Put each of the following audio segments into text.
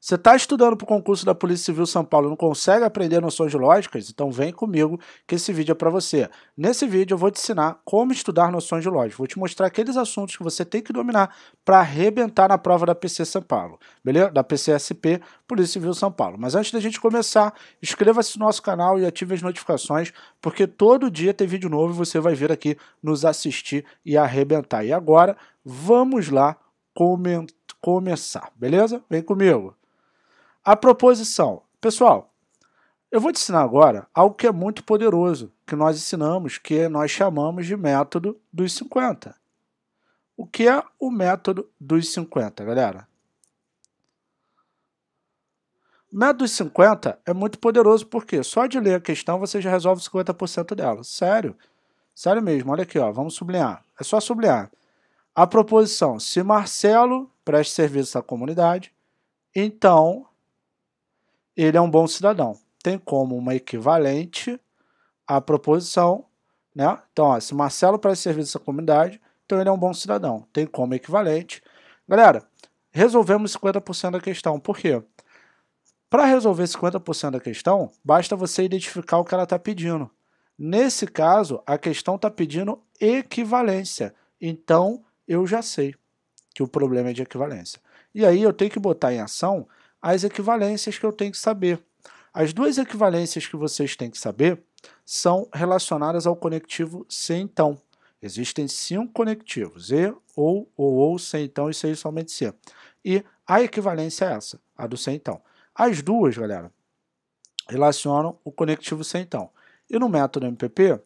Você está estudando para o concurso da Polícia Civil São Paulo e não consegue aprender noções lógicas? Então vem comigo que esse vídeo é para você. Nesse vídeo eu vou te ensinar como estudar noções de lógica. Vou te mostrar aqueles assuntos que você tem que dominar para arrebentar na prova da PC São Paulo, beleza? Da PCSP, Polícia Civil São Paulo. Mas antes da gente começar, inscreva-se no nosso canal e ative as notificações, porque todo dia tem vídeo novo e você vai vir aqui nos assistir e arrebentar. E agora, vamos lá começar, beleza? Vem comigo! A proposição. Pessoal, eu vou te ensinar agora algo que é muito poderoso, que nós ensinamos, que nós chamamos de método dos 50. O que é o método dos 50, galera? O método dos 50 é muito poderoso porque só de ler a questão você já resolve 50% dela. Sério. Sério mesmo. Olha aqui, ó. vamos sublinhar. É só sublinhar. A proposição, se Marcelo presta serviço à comunidade, então ele é um bom cidadão. Tem como uma equivalente à proposição, né? Então, ó, se Marcelo presta serviço à comunidade, então ele é um bom cidadão. Tem como equivalente. Galera, resolvemos 50% da questão. Por quê? Para resolver 50% da questão, basta você identificar o que ela está pedindo. Nesse caso, a questão está pedindo equivalência. Então, eu já sei que o problema é de equivalência. E aí eu tenho que botar em ação as equivalências que eu tenho que saber. As duas equivalências que vocês têm que saber são relacionadas ao conectivo se então. Existem cinco conectivos, e, ou, ou, ou, se então e se somente se. E a equivalência é essa, a do se então. As duas, galera, relacionam o conectivo se então. E no método MPP,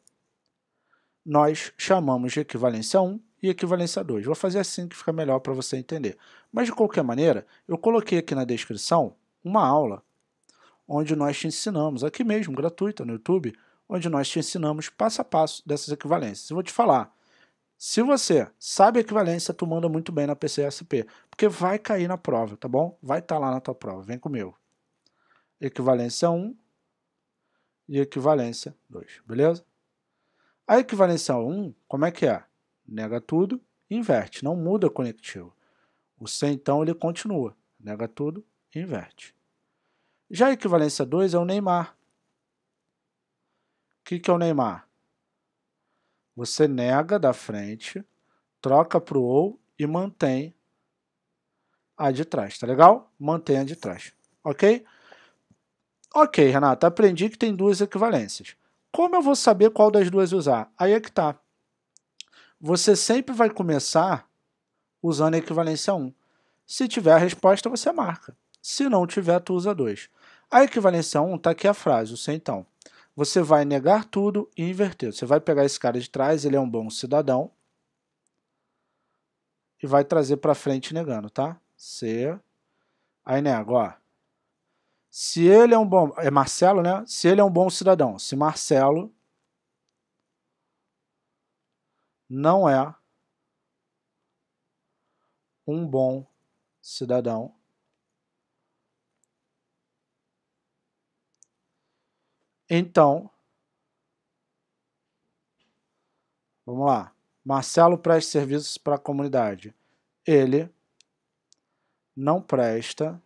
nós chamamos de equivalência 1 e equivalência 2. Vou fazer assim que fica melhor para você entender. Mas de qualquer maneira, eu coloquei aqui na descrição uma aula onde nós te ensinamos, aqui mesmo, gratuita no YouTube, onde nós te ensinamos passo a passo dessas equivalências. Eu vou te falar. Se você sabe equivalência, tu manda muito bem na PCSP, porque vai cair na prova, tá bom? Vai estar tá lá na tua prova, vem comigo. Equivalência 1 e equivalência 2, beleza? A equivalência 1, como é que é? nega tudo, inverte, não muda conectivo. O C, então, ele continua, nega tudo, inverte. Já a equivalência 2 é o Neymar. O que, que é o Neymar? Você nega da frente, troca para o ou e mantém a de trás, tá legal? Mantém a de trás, ok? Ok, Renata, aprendi que tem duas equivalências. Como eu vou saber qual das duas usar? Aí é que tá você sempre vai começar usando a equivalência 1. Se tiver a resposta, você marca. Se não tiver, tu usa 2. A equivalência 1 está aqui a frase, o se então. Você vai negar tudo e inverter. Você vai pegar esse cara de trás, ele é um bom cidadão, e vai trazer para frente negando, tá? Se, aí nego, ó. Se ele é um bom, é Marcelo, né? Se ele é um bom cidadão, se Marcelo não é um bom cidadão. Então, vamos lá. Marcelo presta serviços para a comunidade. Ele não presta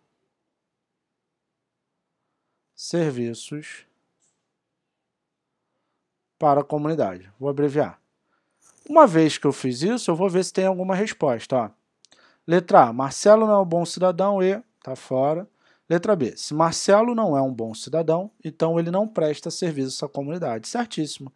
serviços para a comunidade. Vou abreviar. Uma vez que eu fiz isso, eu vou ver se tem alguma resposta. Ó. Letra A, Marcelo não é um bom cidadão e está fora. Letra B, se Marcelo não é um bom cidadão, então ele não presta serviço à comunidade. Certíssimo.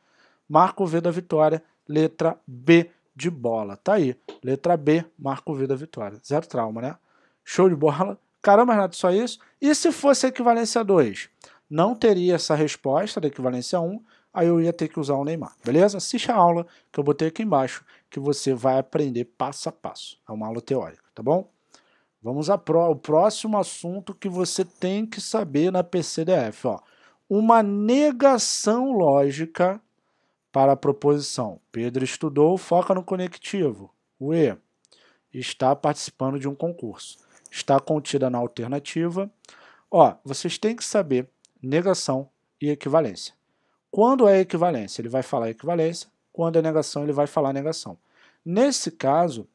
Marco V da vitória, letra B de bola. Tá aí. Letra B, Marco V da vitória. Zero trauma, né? Show de bola. Caramba, Renato, só isso? E se fosse equivalência 2? Não teria essa resposta da equivalência 1, um, aí eu ia ter que usar o Neymar, beleza? Assista a aula que eu botei aqui embaixo, que você vai aprender passo a passo. É uma aula teórica, tá bom? Vamos ao próximo assunto que você tem que saber na PCDF, ó. Uma negação lógica para a proposição. Pedro estudou, foca no conectivo. O E está participando de um concurso. Está contida na alternativa. Ó, vocês têm que saber negação e equivalência. Quando é equivalência, ele vai falar equivalência. Quando é negação, ele vai falar negação. Nesse caso,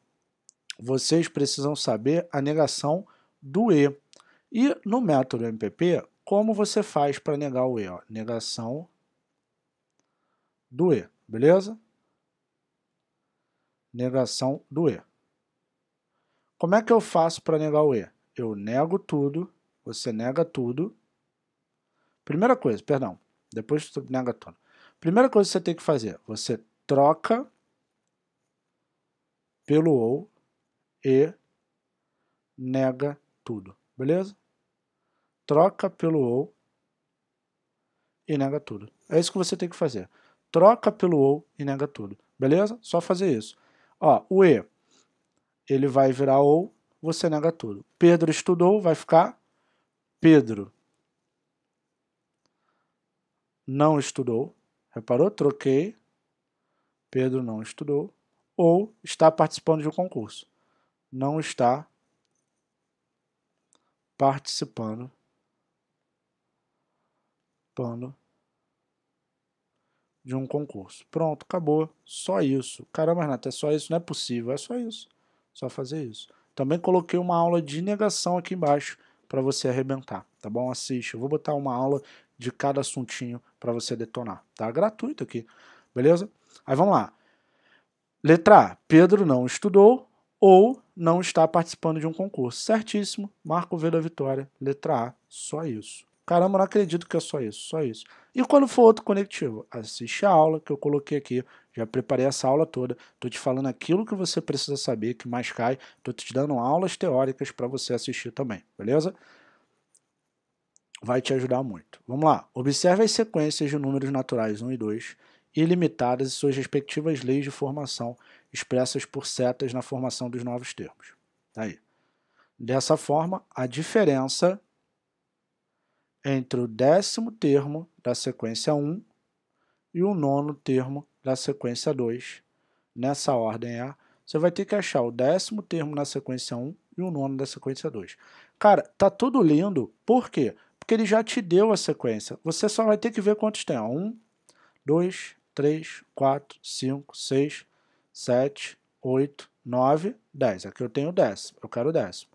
vocês precisam saber a negação do E. E no método MPP, como você faz para negar o E? Ó? Negação do E, beleza? Negação do E. Como é que eu faço para negar o E? Eu nego tudo, você nega tudo. Primeira coisa, perdão, depois tu nega tudo. Primeira coisa que você tem que fazer, você troca pelo ou e nega tudo, beleza? Troca pelo ou e nega tudo. É isso que você tem que fazer. Troca pelo ou e nega tudo, beleza? Só fazer isso. Ó, o e, ele vai virar ou, você nega tudo. Pedro estudou, vai ficar Pedro não estudou. Reparou? Troquei. Pedro não estudou. Ou está participando de um concurso. Não está participando participando de um concurso. Pronto, acabou. Só isso. Caramba, Renato, é só isso? Não é possível. É só isso. Só fazer isso. Também coloquei uma aula de negação aqui embaixo para você arrebentar, tá bom? Assiste. Eu vou botar uma aula de cada assuntinho para você detonar. Tá gratuito aqui, beleza? Aí vamos lá. Letra A, Pedro não estudou ou não está participando de um concurso. Certíssimo, marco V da vitória, letra A, só isso. Caramba, não acredito que é só isso, só isso. E quando for outro conectivo, assiste a aula que eu coloquei aqui, já preparei essa aula toda, estou te falando aquilo que você precisa saber, que mais cai, estou te dando aulas teóricas para você assistir também, beleza? vai te ajudar muito. Vamos lá. Observe as sequências de números naturais 1 e 2 ilimitadas e suas respectivas leis de formação expressas por setas na formação dos novos termos. Tá aí. Dessa forma, a diferença entre o décimo termo da sequência 1 e o nono termo da sequência 2, nessa ordem A, você vai ter que achar o décimo termo na sequência 1 e o nono da sequência 2. Cara, tá tudo lindo, por quê? Porque porque ele já te deu a sequência. Você só vai ter que ver quantos tem. 1, 2, 3, 4, 5, 6, 7, 8, 9, 10. Aqui eu tenho o décimo, eu quero o décimo.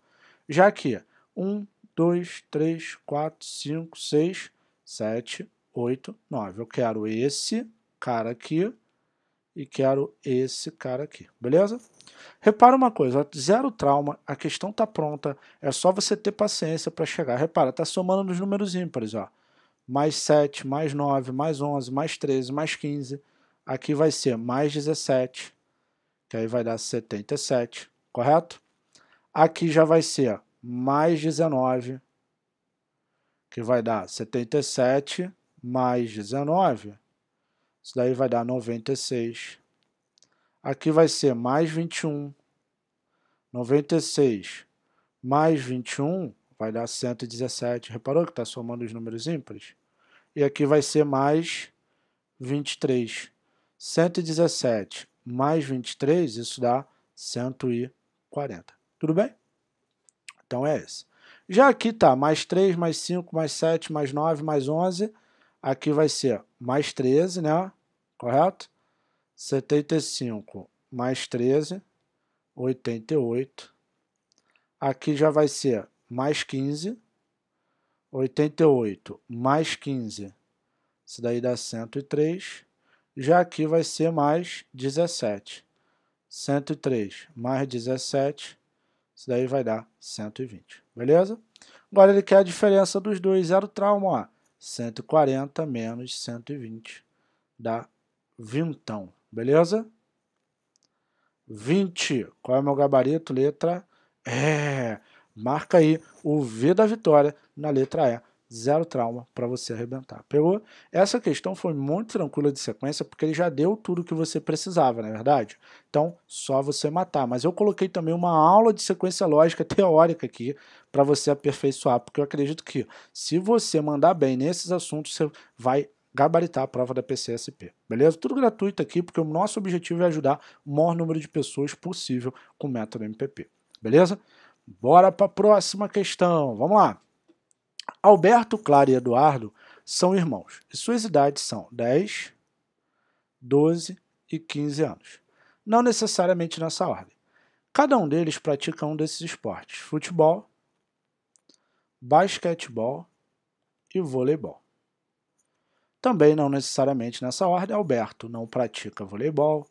Já aqui, 1, 2, 3, 4, 5, 6, 7, 8, 9. Eu quero esse cara aqui e quero esse cara aqui, beleza? Repara uma coisa, zero trauma, a questão está pronta, é só você ter paciência para chegar. Repara, está somando nos números ímpares, ó. Mais 7, mais 9, mais 11, mais 13, mais 15. Aqui vai ser mais 17, que aí vai dar 77, correto? Aqui já vai ser mais 19, que vai dar 77 mais 19. Isso daí vai dar 96. Aqui vai ser mais 21. 96 mais 21 vai dar 117. Reparou que está somando os números ímpares? E aqui vai ser mais 23. 117 mais 23, isso dá 140. Tudo bem? Então é esse. Já aqui está mais 3, mais 5, mais 7, mais 9, mais 11. Aqui vai ser mais 13, né? Correto? 75 mais 13, 88. Aqui já vai ser mais 15, 88 mais 15, isso daí dá 103. Já aqui vai ser mais 17. 103 mais 17, isso daí vai dar 120, beleza? Agora ele quer a diferença dos dois, zero trauma, ó. 140 menos 120 dá vintão. Beleza? 20. Qual é o meu gabarito? Letra E. Marca aí o V da vitória na letra E zero trauma para você arrebentar. Pegou? Essa questão foi muito tranquila de sequência, porque ele já deu tudo que você precisava, não é verdade? Então, só você matar. Mas eu coloquei também uma aula de sequência lógica teórica aqui para você aperfeiçoar, porque eu acredito que se você mandar bem nesses assuntos, você vai gabaritar a prova da PCSP. Beleza? Tudo gratuito aqui, porque o nosso objetivo é ajudar o maior número de pessoas possível com o método MPP. Beleza? Bora para a próxima questão. Vamos lá. Alberto, Clara e Eduardo são irmãos e suas idades são 10, 12 e 15 anos. Não necessariamente nessa ordem. Cada um deles pratica um desses esportes: futebol, basquetebol e voleibol. Também não necessariamente nessa ordem, Alberto não pratica voleibol,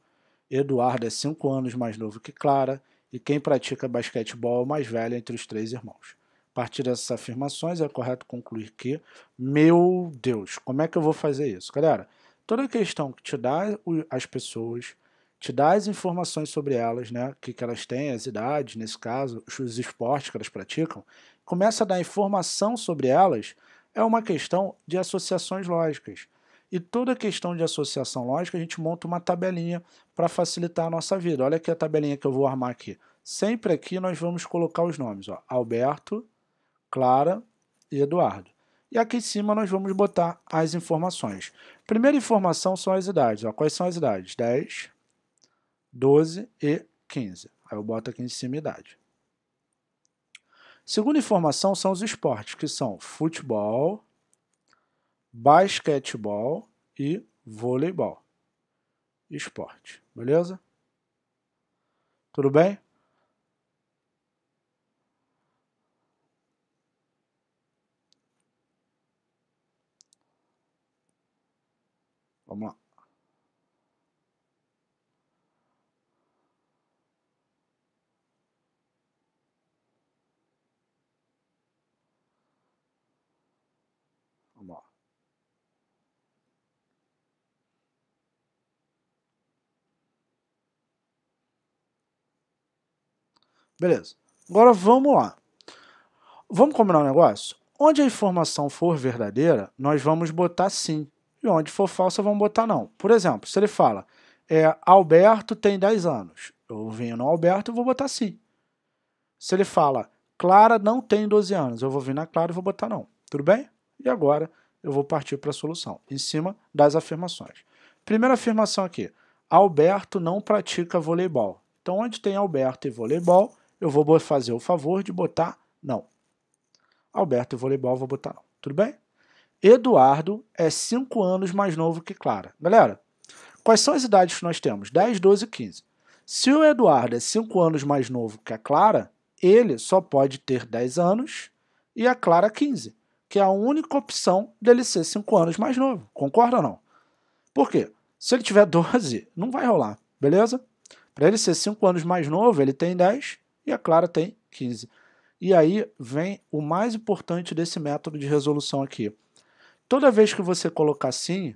Eduardo é cinco anos mais novo que Clara, e quem pratica basquetebol é o mais velho entre os três irmãos. A partir dessas afirmações, é correto concluir que, meu Deus, como é que eu vou fazer isso? Galera, toda questão que te dá as pessoas, te dá as informações sobre elas, né? O que, que elas têm, as idades, nesse caso, os esportes que elas praticam, começa a dar informação sobre elas, é uma questão de associações lógicas. E toda questão de associação lógica, a gente monta uma tabelinha para facilitar a nossa vida. Olha aqui a tabelinha que eu vou armar aqui. Sempre aqui nós vamos colocar os nomes, ó, Alberto, Clara e Eduardo. E aqui em cima nós vamos botar as informações. Primeira informação são as idades. Ó. Quais são as idades? 10, 12 e 15. Aí eu boto aqui em cima idade. Segunda informação são os esportes, que são futebol, basquetebol e voleibol. Esporte, beleza? Tudo bem? Vamos lá. Beleza. Agora vamos lá. Vamos combinar um negócio? Onde a informação for verdadeira, nós vamos botar sim. E onde for falsa, vamos botar não. Por exemplo, se ele fala, é, Alberto tem 10 anos. Eu venho no Alberto e vou botar sim. Se ele fala, Clara não tem 12 anos, eu vou vir na Clara e vou botar não. Tudo bem? E agora eu vou partir para a solução, em cima das afirmações. Primeira afirmação aqui, Alberto não pratica voleibol. Então, onde tem Alberto e voleibol, eu vou fazer o favor de botar não. Alberto Voleibol, vou botar não. Tudo bem? Eduardo é 5 anos mais novo que Clara. Galera, quais são as idades que nós temos? 10, 12 e 15. Se o Eduardo é 5 anos mais novo que a Clara, ele só pode ter 10 anos e a Clara 15, que é a única opção dele ser 5 anos mais novo. Concorda ou não? Por quê? Se ele tiver 12, não vai rolar, beleza? Para ele ser 5 anos mais novo, ele tem 10 e a Clara tem 15. E aí vem o mais importante desse método de resolução aqui. Toda vez que você colocar sim,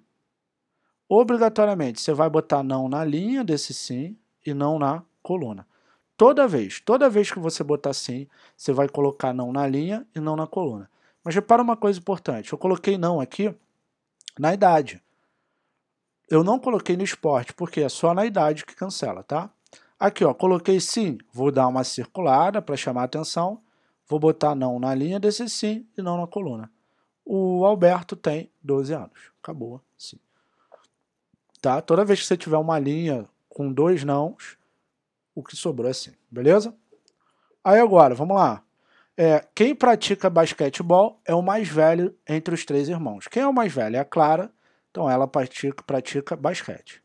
obrigatoriamente você vai botar não na linha desse sim e não na coluna. Toda vez, toda vez que você botar sim, você vai colocar não na linha e não na coluna. Mas repara uma coisa importante, eu coloquei não aqui na idade. Eu não coloquei no esporte, porque é só na idade que cancela, tá? Aqui, ó, coloquei sim, vou dar uma circulada para chamar atenção, vou botar não na linha desse sim e não na coluna. O Alberto tem 12 anos. Acabou, sim. Tá? Toda vez que você tiver uma linha com dois nãos, o que sobrou é sim, beleza? Aí agora, vamos lá. É, quem pratica basquetebol é o mais velho entre os três irmãos. Quem é o mais velho? É a Clara, então ela pratica, pratica basquete.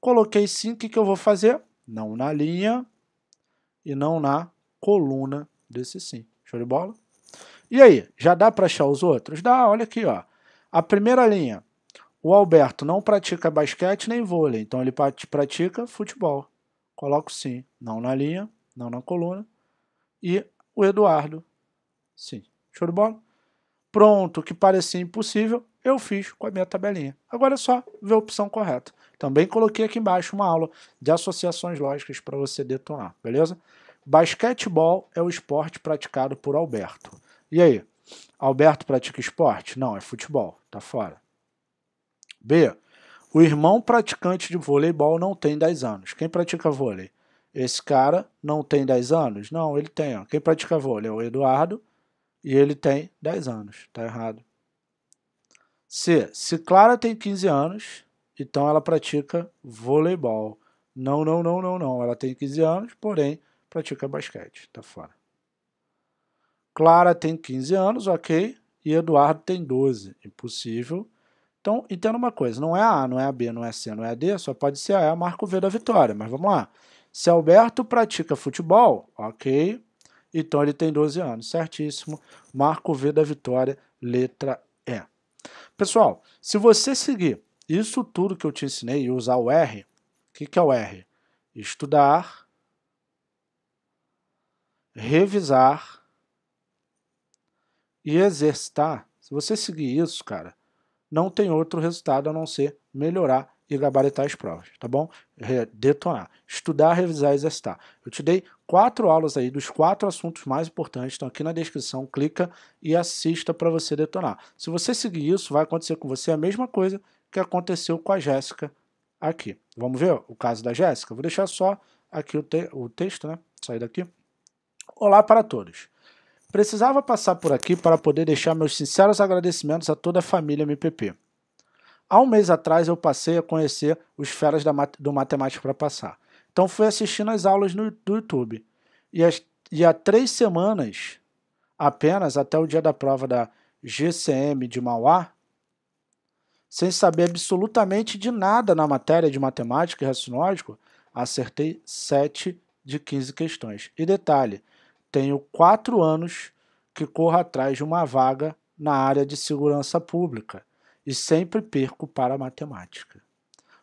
Coloquei sim, o que, que eu vou fazer? não na linha e não na coluna desse sim. Show de bola? E aí, já dá para achar os outros? Dá, olha aqui, ó. A primeira linha, o Alberto não pratica basquete nem vôlei, então ele pratica futebol. Coloco sim, não na linha, não na coluna. E o Eduardo, sim. Show de bola? pronto que parecia impossível, eu fiz com a minha tabelinha. Agora é só ver a opção correta. Também coloquei aqui embaixo uma aula de associações lógicas para você detonar, beleza? Basquetebol é o esporte praticado por Alberto. E aí? Alberto pratica esporte? Não, é futebol, tá fora. B. O irmão praticante de voleibol não tem 10 anos. Quem pratica vôlei? Esse cara não tem 10 anos? Não, ele tem. Ó. Quem pratica vôlei é o Eduardo e ele tem 10 anos. Tá errado. C. Se Clara tem 15 anos, então ela pratica voleibol. Não, não, não, não, não. Ela tem 15 anos, porém pratica basquete. Tá fora. Clara tem 15 anos, ok. E Eduardo tem 12. Impossível. Então, entenda uma coisa: não é a não é a B, não é C, não é a D, só pode ser a E, é marca o V da vitória. Mas vamos lá. Se Alberto pratica futebol, ok, então ele tem 12 anos, certíssimo. Marco V da vitória, letra E. Pessoal, se você seguir isso tudo que eu te ensinei e usar o R, o que, que é o R? Estudar, revisar e exercitar. Se você seguir isso, cara, não tem outro resultado a não ser melhorar e gabaritar as provas, tá bom? Detonar. Estudar, revisar, exercitar. Eu te dei quatro aulas aí dos quatro assuntos mais importantes, estão aqui na descrição, clica e assista para você detonar. Se você seguir isso, vai acontecer com você a mesma coisa que aconteceu com a Jéssica aqui. Vamos ver o caso da Jéssica? Vou deixar só aqui o, te o texto, né? Sair daqui. Olá para todos. Precisava passar por aqui para poder deixar meus sinceros agradecimentos a toda a família MPP Há um mês atrás eu passei a conhecer os feras da do Matemática para Passar. Então fui assistindo as aulas no, do YouTube. E, as, e há três semanas, apenas até o dia da prova da GCM de Mauá, sem saber absolutamente de nada na matéria de matemática e raciocínio acertei 7 de 15 questões. E detalhe, tenho 4 anos que corro atrás de uma vaga na área de segurança pública e sempre perco para a matemática.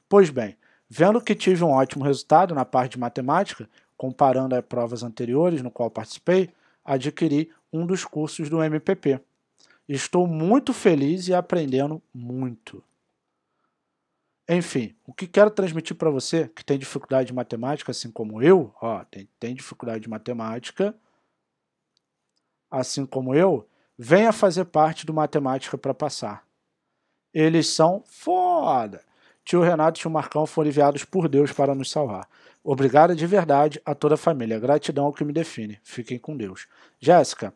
Pois bem, vendo que tive um ótimo resultado na parte de matemática, comparando as provas anteriores no qual participei, adquiri um dos cursos do MPP. Estou muito feliz e aprendendo muito. Enfim, o que quero transmitir para você que tem dificuldade de matemática, assim como eu, ó, tem, tem dificuldade de matemática, assim como eu, venha fazer parte do Matemática para Passar. Eles são foda. Tio Renato e tio Marcão foram enviados por Deus para nos salvar. Obrigada de verdade a toda a família. Gratidão ao que me define. Fiquem com Deus. Jéssica,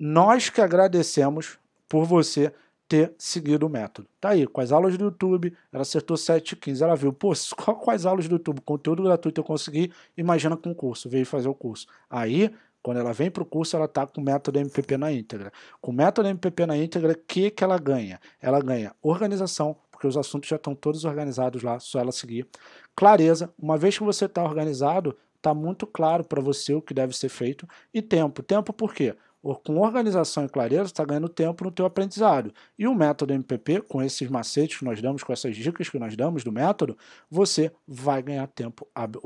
nós que agradecemos por você ter seguido o método. Tá aí, com as aulas do YouTube, ela acertou 7,15. Ela viu, pô, quais aulas do YouTube? Conteúdo gratuito eu consegui, imagina com o curso, veio fazer o curso. Aí quando ela vem para o curso, ela está com o método MPP na íntegra. Com o método MPP na íntegra, o que, que ela ganha? Ela ganha organização, porque os assuntos já estão todos organizados lá, só ela seguir. Clareza, uma vez que você está organizado, está muito claro para você o que deve ser feito. E tempo. Tempo por quê? com organização e clareza, está ganhando tempo no teu aprendizado. E o método MPP, com esses macetes que nós damos, com essas dicas que nós damos do método, você vai ganhar tempo ab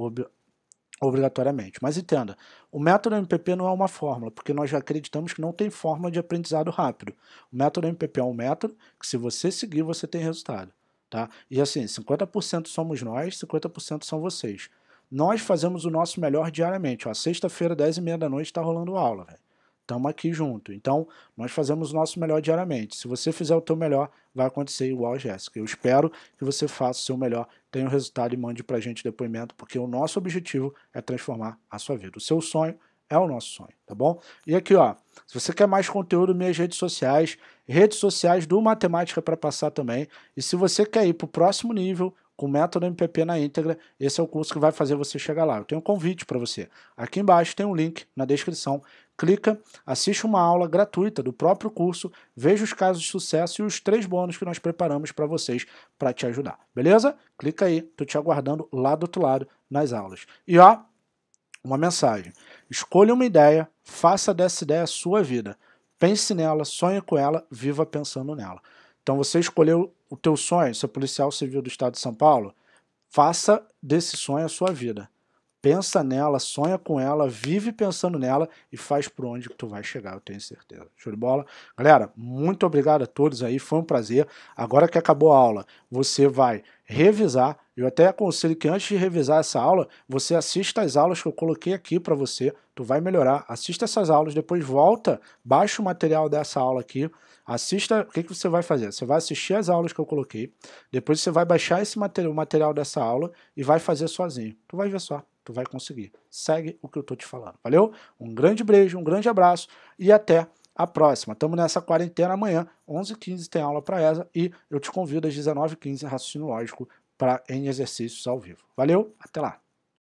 obrigatoriamente. Mas entenda, o método MPP não é uma fórmula, porque nós já acreditamos que não tem forma de aprendizado rápido. O método MPP é um método que se você seguir, você tem resultado. Tá? E assim, 50% somos nós, 50% são vocês. Nós fazemos o nosso melhor diariamente. Sexta-feira, 10h30 da noite, está rolando aula. Véio estamos aqui junto. Então, nós fazemos o nosso melhor diariamente. Se você fizer o seu melhor, vai acontecer igual a Jéssica. Eu espero que você faça o seu melhor, tenha o um resultado e mande para a gente depoimento, porque o nosso objetivo é transformar a sua vida. O seu sonho é o nosso sonho, tá bom? E aqui, ó, se você quer mais conteúdo, minhas redes sociais, redes sociais do Matemática para Passar também. E se você quer ir para o próximo nível, com o método MPP na íntegra. Esse é o curso que vai fazer você chegar lá. Eu tenho um convite para você. Aqui embaixo tem um link na descrição. Clica, assiste uma aula gratuita do próprio curso, veja os casos de sucesso e os três bônus que nós preparamos para vocês para te ajudar. Beleza? Clica aí, tô te aguardando lá do outro lado nas aulas. E ó, uma mensagem. Escolha uma ideia, faça dessa ideia a sua vida. Pense nela, sonhe com ela, viva pensando nela. Então você escolheu o teu sonho, ser policial civil do estado de São Paulo, faça desse sonho a sua vida. Pensa nela, sonha com ela, vive pensando nela e faz por onde que tu vai chegar, eu tenho certeza. Show de bola? Galera, muito obrigado a todos aí, foi um prazer. Agora que acabou a aula, você vai revisar. Eu até aconselho que antes de revisar essa aula, você assista as aulas que eu coloquei aqui para você, tu vai melhorar. Assista essas aulas, depois volta, baixa o material dessa aula aqui, assista, o que, que você vai fazer? Você vai assistir as aulas que eu coloquei, depois você vai baixar esse material, o material dessa aula e vai fazer sozinho. Tu vai ver só, tu vai conseguir. Segue o que eu tô te falando, valeu? Um grande beijo, um grande abraço e até a próxima. Estamos nessa quarentena amanhã, 11h15 tem aula para essa e eu te convido às 19h15, raciocínio lógico, para em exercícios ao vivo. Valeu, até lá!